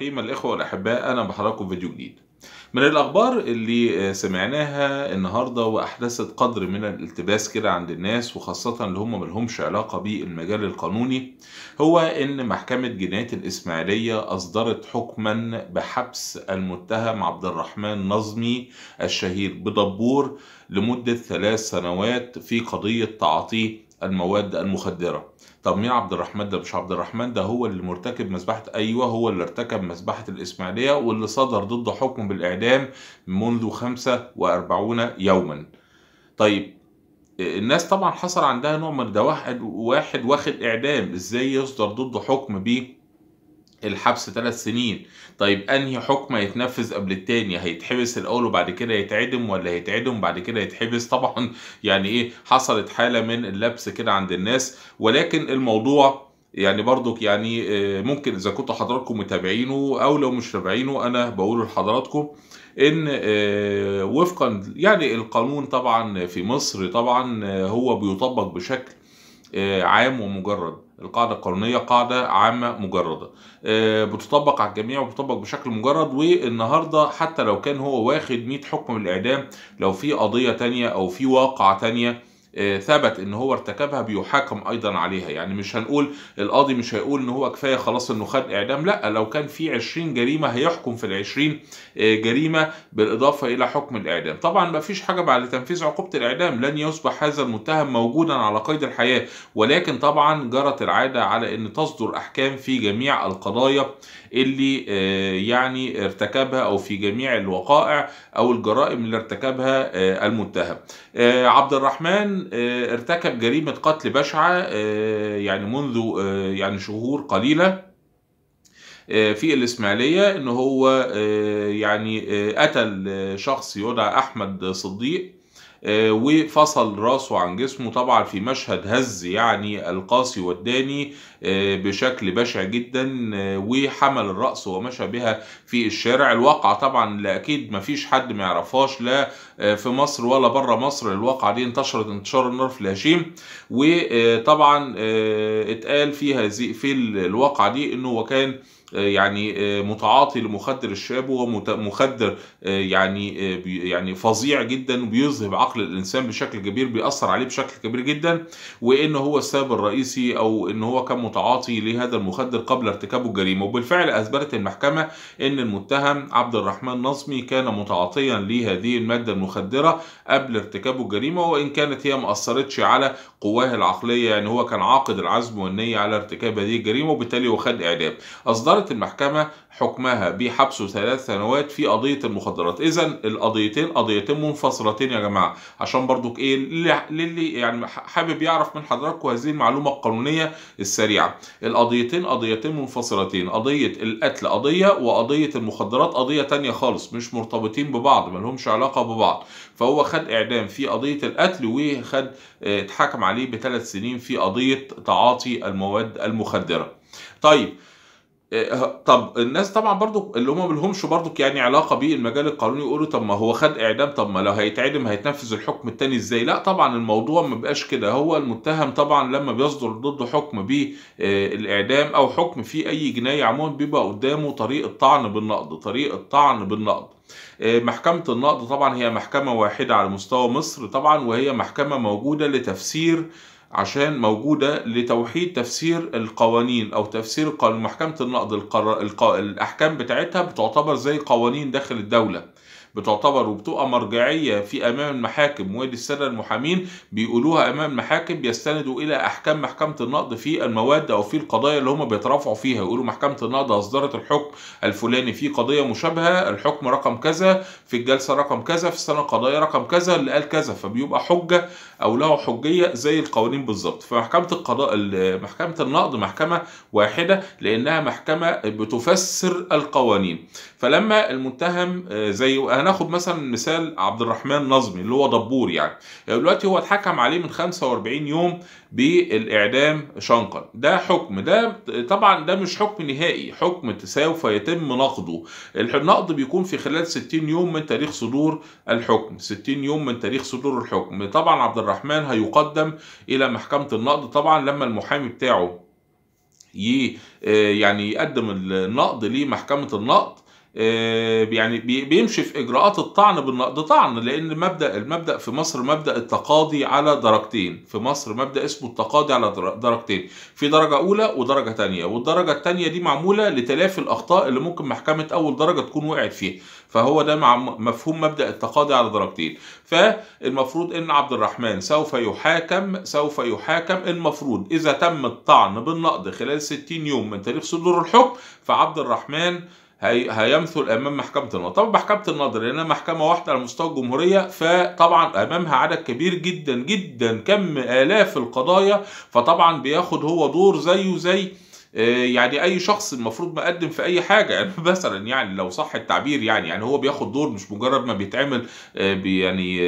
الرحيم الإخوة والأحباء أنا بحضراتكم فيديو جديد من الأخبار اللي آه، سمعناها النهاردة وأحدثت قدر من الالتباس كده عند الناس وخاصة اللي هم ملهمش علاقة بالمجال القانوني هو إن محكمة جناية الإسماعيلية أصدرت حكما بحبس المتهم عبد الرحمن نظمي الشهير بدبور لمدة ثلاث سنوات في قضية تعاطيه المواد المخدرة طب مين عبد الرحمن ده مش عبد الرحمن ده هو اللي مرتكب مذبحة أيوة هو اللي ارتكب مذبحة الإسماعيلية واللي صدر ضده حكم بالإعدام منذ 45 يوما طيب الناس طبعا حصل عندها نوع من ده واحد واخد إعدام إزاي يصدر ضد حكم بيه الحبس ثلاث سنين طيب انهي حكم هيتنفذ قبل التاني هيتحبس الاول وبعد كده يتعدم ولا هيتعدم وبعد كده يتحبس طبعا يعني ايه حصلت حاله من اللبس كده عند الناس ولكن الموضوع يعني برضك يعني آه، ممكن اذا كنتوا حضراتكم متابعينه او لو مش متابعينه انا بقول لحضراتكم ان آه، وفقا يعني القانون طبعا في مصر طبعا آه، هو بيطبق بشكل عام ومجرد القاعدة القانونية قاعدة عامة مجردة آه، بتطبق على الجميع وبتطبق بشكل مجرد والنهاردة حتى لو كان هو واخد 100 حكم من الإعدام لو في قضية تانية أو في واقعة تانية ثبت ان هو ارتكبها بيحاكم ايضا عليها يعني مش هنقول القاضي مش هيقول ان هو كفايه خلاص انه خد اعدام لا لو كان في 20 جريمه هيحكم في ال 20 آه، جريمه بالاضافه الى حكم الاعدام طبعا ما فيش حاجه بعد تنفيذ عقوبه الاعدام لن يصبح هذا المتهم موجودا على قيد الحياه ولكن طبعا جرت العاده على ان تصدر احكام في جميع القضايا اللي آه، يعني ارتكبها او في جميع الوقائع او الجرائم اللي ارتكبها آه، المتهم عبد الرحمن آه، ارتكب جريمة قتل بشعة آه، يعني منذ آه، يعني شهور قليلة في الإسماعيلية إن هو يعني قتل شخص يدعى أحمد صديق آه، وفصل راسه عن جسمه طبعا في مشهد هز يعني القاسي والداني آه، بشكل بشع جدا آه، وحمل الرأس ومشى بها في الشارع الواقعة طبعا لا أكيد مفيش حد ما يعرفهاش لا في مصر ولا بره مصر الواقعة دي انتشرت انتشار النار في الهشيم وطبعا اتقال في هذه في الواقعة دي انه كان آه، يعني آه، متعاطي لمخدر الشاب وهو مخدر آه، يعني يعني فظيع جدا وبيذهب عقل الانسان بشكل كبير بيأثر عليه بشكل كبير جدا وان هو السبب الرئيسي او ان هو كان متعاطي لهذا المخدر قبل ارتكابه الجريمه وبالفعل اثبتت المحكمه ان المتهم عبد الرحمن نصمي كان متعاطيا لهذه الماده المخدره قبل ارتكابه الجريمه وان كانت هي ما اثرتش على قواه العقليه يعني هو كان عاقد العزم والنيه على ارتكاب هذه الجريمه وبالتالي هو خد اعدام اصدر أصدرت المحكمة حكمها بحبسه ثلاث سنوات في قضية المخدرات إذا القضيتين قضيتين منفصلتين يا جماعة عشان برضو إيه للي يعني حابب يعرف من حضراتكم هذه المعلومة القانونية السريعة القضيتين قضيتين منفصلتين قضية القتل قضية وقضية المخدرات قضية تانية خالص مش مرتبطين ببعض مالهمش علاقة ببعض فهو خد إعدام في قضية القتل وخد آه، اتحكم عليه بثلاث سنين في قضية تعاطي المواد المخدرة طيب إيه، طب الناس طبعا برضو اللي هم ملهمش برضو يعني علاقه بالمجال القانوني يقولوا طب ما هو خد اعدام طب ما لو هيتعدم هيتنفذ الحكم التاني ازاي لا طبعا الموضوع ما بقاش كده هو المتهم طبعا لما بيصدر ضده حكم بالاعدام إيه، او حكم في اي جنايه عموما بيبقى قدامه طريقه طعن بالنقض طريقه طعن بالنقض إيه، محكمة النقض طبعا هي محكمة واحدة على مستوى مصر طبعا وهي محكمة موجودة لتفسير عشان موجودة لتوحيد تفسير القوانين أو تفسير محكمة النقد الأحكام بتاعتها بتعتبر زي قوانين داخل الدولة بتعتبر وبتبقى مرجعيه في امام المحاكم السادة المحامين بيقولوها امام المحاكم بيستندوا الى احكام محكمه النقد في المواد او في القضايا اللي هم بيترافعوا فيها يقولوا محكمه النقد اصدرت الحكم الفلاني في قضيه مشابهه الحكم رقم كذا في الجلسه رقم كذا في السنه القضائيه رقم كذا اللي قال كذا فبيبقى حجه او له حجيه زي القوانين بالظبط فمحكمه القضاء محكمه النقد محكمه واحده لانها محكمه بتفسر القوانين فلما المتهم آه، زي هناخد مثلا مثال عبد الرحمن نظمي اللي هو دبور يعني دلوقتي هو اتحكم عليه من 45 يوم بالاعدام شنقا ده حكم ده طبعا ده مش حكم نهائي حكم سوف يتم نقضه النقض بيكون في خلال 60 يوم من تاريخ صدور الحكم 60 يوم من تاريخ صدور الحكم طبعا عبد الرحمن هيقدم الى محكمه النقض طبعا لما المحامي بتاعه آه، يعني يقدم النقض لمحكمه النقض آه، يعني بيمشي في اجراءات الطعن بالنقد طعن لان مبدا المبدا في مصر مبدا التقاضي على درجتين في مصر مبدا اسمه التقاضي على درجتين في درجه اولى ودرجه ثانيه والدرجه الثانيه دي معموله لتلافي الاخطاء اللي ممكن محكمه اول درجه تكون وقعت فيها فهو ده مع مفهوم مبدا التقاضي على درجتين فالمفروض ان عبد الرحمن سوف يحاكم سوف يحاكم المفروض اذا تم الطعن بالنقد خلال 60 يوم من تاريخ صدور الحكم فعبد الرحمن هي هيمثل امام محكمه النظر طب محكمه النظر لانها محكمه واحده على مستوى الجمهوريه فطبعا امامها عدد كبير جدا جدا كم الاف القضايا فطبعا بياخد هو دور زيه زي, زي آه، يعني اي شخص المفروض مقدم في اي حاجه يعني مثلا يعني لو صح التعبير يعني يعني هو بياخد دور مش مجرد ما بيتعمل آه، يعني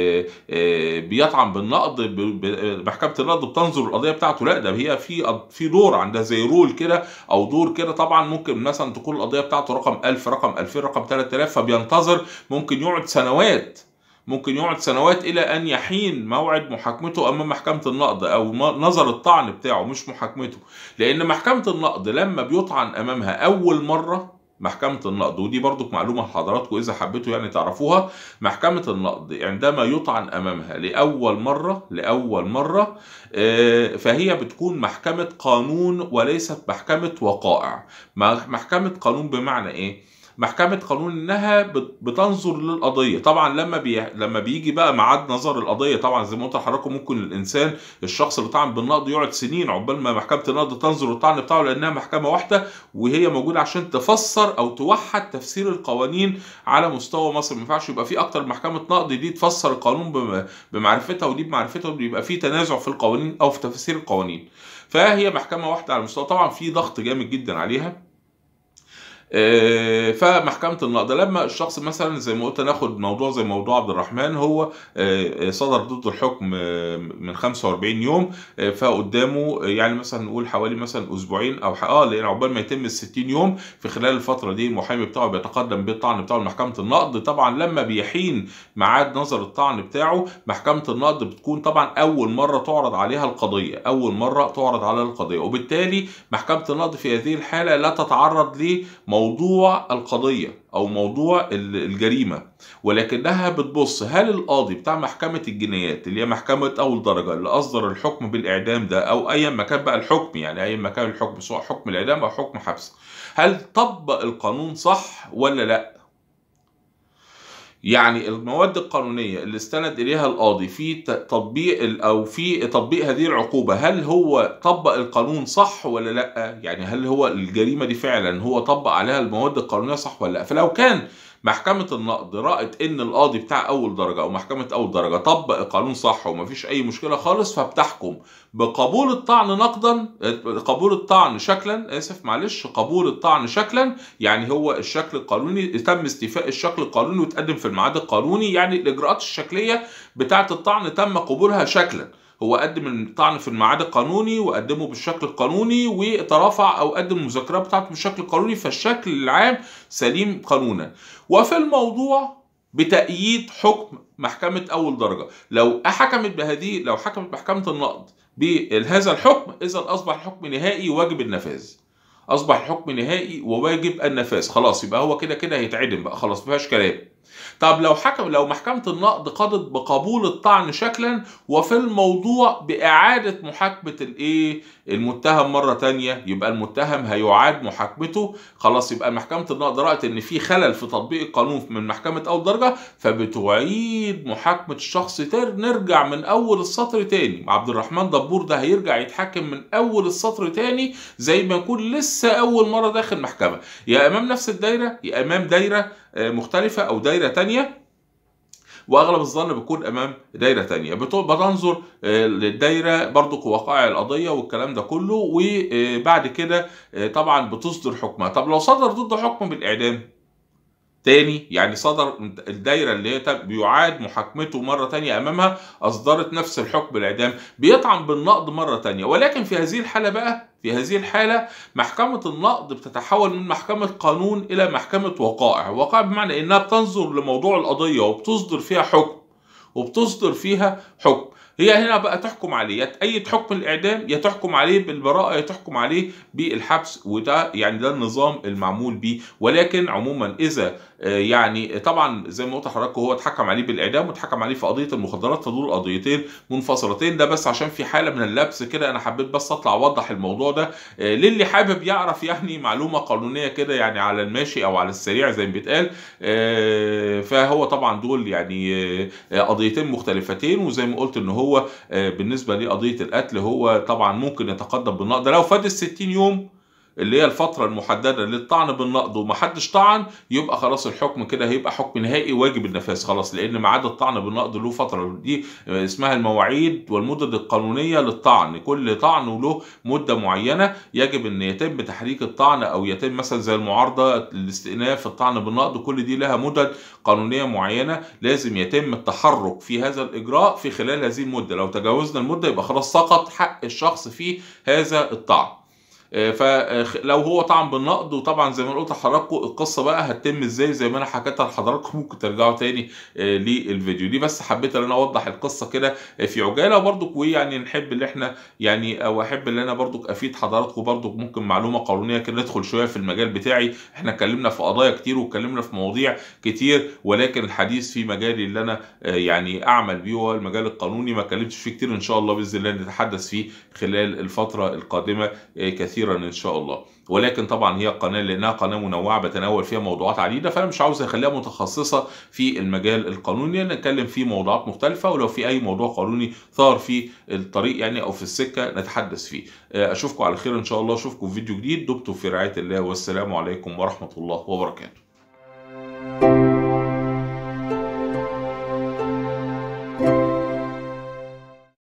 آه، بيطعن بالنقد محكمه النقد بتنظر القضيه بتاعته لا ده هي في في دور عندها زي رول كده او دور كده طبعا ممكن مثلا تكون القضيه بتاعته رقم 1000 رقم 2000 رقم 3000 فبينتظر ممكن يقعد سنوات ممكن يقعد سنوات إلى أن يحين موعد محاكمته أمام محكمة النقض أو نظر الطعن بتاعه مش محاكمته لأن محكمة النقض لما بيطعن أمامها أول مرة محكمة النقض ودي برضو معلومة لحضراتكم إذا حبيتوا يعني تعرفوها محكمة النقض عندما يطعن أمامها لأول مرة لأول مرة آه، فهي بتكون محكمة قانون وليست محكمة وقائع محكمة قانون بمعنى إيه؟ محكمه قانون انها بتنظر للقضيه طبعا لما بي... لما بيجي بقى ميعاد نظر القضيه طبعا زي ما قلت لحضراتكم ممكن الانسان الشخص اللي طعن بالنقض يقعد سنين عقبال ما محكمه النقض تنظر الطعن بتاعه لانها محكمه واحده وهي موجوده عشان تفسر او توحد تفسير القوانين على مستوى مصر ما ينفعش يبقى في اكتر محكمه نقض دي تفسر القانون بم... بمعرفتها ودي بمعرفتها ويبقى في تنازع في القوانين او في تفسير القوانين فهي محكمه واحده على مستوى طبعا في ضغط جامد جدا عليها آه، فمحكمه النقد لما الشخص مثلا زي ما قلت ناخد موضوع زي موضوع عبد الرحمن هو آه، آه، صدر ضد الحكم من 45 يوم فقدامه يعني مثلا نقول حوالي مثلا اسبوعين او اه لان عقبال ما يتم ال 60 يوم في خلال الفتره دي المحامي بتاعه بيتقدم بالطعن بتاعه لمحكمه النقد طبعا لما بيحين ميعاد نظر الطعن بتاعه محكمه النقد بتكون طبعا اول مره تعرض عليها القضيه اول مره تعرض على القضيه وبالتالي محكمه النقد في هذه الحاله لا تتعرض لموضوع موضوع القضيه او موضوع الجريمه ولكنها بتبص هل القاضي بتاع محكمه الجنايات اللي هي محكمه اول درجه اللي اصدر الحكم بالاعدام ده او أي مكان بقى الحكم يعني أي ما كان الحكم سواء حكم الاعدام او حكم حبس هل طبق القانون صح ولا لا يعني المواد القانونيه اللي استند اليها القاضي في تطبيق او في تطبيق هذه العقوبه هل هو طبق القانون صح ولا لا يعني هل هو الجريمه دي فعلا هو طبق عليها المواد القانونيه صح ولا لا فلو كان محكمه النقد رأت ان القاضي بتاع اول درجه او محكمه اول درجه طبق القانون صح ومفيش اي مشكله خالص فبتحكم بقبول الطعن نقضا قبول الطعن شكلا اسف معلش قبول الطعن شكلا يعني هو الشكل القانوني تم استيفاء الشكل القانوني وتقدم في الميعاد القانوني يعني الاجراءات الشكليه بتاعه الطعن تم قبولها شكلا هو قدم الطعن في الميعاد القانوني وقدمه بالشكل القانوني وترافع او قدم المذكره بتاعته بالشكل القانوني فالشكل العام سليم قانونا وفي الموضوع بتأييد حكم محكمة أول درجة لو حكمت بهذه لو حكمت محكمة النقض بهذا الحكم إذا أصبح الحكم نهائي واجب النفاذ أصبح الحكم نهائي وواجب النفاذ خلاص يبقى هو كده كده هيتعدم بقى خلاص مفيهاش كلام طب لو حكم لو محكمة النقد قضت بقبول الطعن شكلا وفي الموضوع بإعادة محاكمة الإيه المتهم مرة تانية يبقى المتهم هيعاد محاكمته خلاص يبقى محكمة النقد رأت إن في خلل في تطبيق القانون من محكمة أول درجة فبتعيد محاكمة الشخص نرجع من أول السطر تاني عبد الرحمن دبور ده هيرجع يتحكم من أول السطر تاني زي ما يكون لسه أول مرة داخل محكمة يا أمام نفس الدايرة يا أمام دايرة مختلفة أو دايرة تانية واغلب الظن بيكون امام دايره تانية بتنظر آه، للدايره برضو كوقائع القضيه والكلام ده كله وبعد كده آه، طبعا بتصدر حكمها طب لو صدر ضد حكم بالاعدام تاني يعني صدر الدايرة اللي هي بيعاد محاكمته مرة تانية أمامها أصدرت نفس الحكم الإعدام بيطعن بالنقض مرة تانية ولكن في هذه الحالة بقى في هذه الحالة محكمة النقض بتتحول من محكمة قانون إلى محكمة وقائع وقائع بمعنى إنها بتنظر لموضوع القضية وبتصدر فيها حكم وبتصدر فيها حكم هي هنا بقى تحكم عليه تأيد حكم الإعدام يا تحكم عليه بالبراءة يا تحكم عليه بالحبس وده يعني ده النظام المعمول به ولكن عموما إذا آه، يعني طبعا زي ما قلت لحضرتك هو اتحكم عليه بالإعدام واتحكم عليه في قضية المخدرات فدول قضيتين منفصلتين ده بس عشان في حالة من اللبس كده أنا حبيت بس أطلع أوضح الموضوع ده آه، للي حابب يعرف يعني معلومة قانونية كده يعني على الماشي أو على السريع زي ما بيتقال آه، فهو طبعا دول يعني قضيتين مختلفتين وزي ما قلت إن هو هو آه، بالنسبه لقضيه القتل هو طبعا ممكن يتقدم بالنقد لو فات ال 60 يوم اللي هي الفترة المحددة للطعن بالنقض ومحدش طعن يبقى خلاص الحكم كده هيبقى حكم نهائي واجب النفاذ خلاص لأن ميعاد الطعن بالنقض له فترة دي اسمها المواعيد والمدد القانونية للطعن كل طعن له مدة معينة يجب أن يتم تحريك الطعن أو يتم مثلا زي المعارضة الاستئناف الطعن بالنقض كل دي لها مدد قانونية معينة لازم يتم التحرك في هذا الإجراء في خلال هذه المدة لو تجاوزنا المدة يبقى خلاص سقط حق الشخص في هذا الطعن آه، فلو آه، هو طعم بالنقد وطبعا زي ما قلت لحضراتكم القصه بقى هتتم ازاي زي ما انا حكيتها لحضراتكم ممكن ترجعوا تاني آه، للفيديو دي بس حبيت ان انا اوضح القصه كده في عجاله برضك ويعني نحب ان احنا يعني او احب ان انا برضك افيد حضراتكم برضك ممكن معلومه قانونيه كده ندخل شويه في المجال بتاعي احنا اتكلمنا في قضايا كتير واتكلمنا في مواضيع كتير ولكن الحديث في مجالي اللي انا يعني اعمل بيه هو المجال القانوني ما اتكلمتش فيه كتير ان شاء الله باذن الله نتحدث فيه خلال الفتره القادمه كثير كثيرا ان شاء الله ولكن طبعا هي قناه لانها قناه منوعه بتناول فيها موضوعات عديده فانا مش عاوز اخليها متخصصه في المجال القانوني يعني نتكلم في موضوعات مختلفه ولو في اي موضوع قانوني ثار في الطريق يعني او في السكه نتحدث فيه آه، اشوفكم على خير ان شاء الله اشوفكم في فيديو جديد دمتم في رعايه الله والسلام عليكم ورحمه الله وبركاته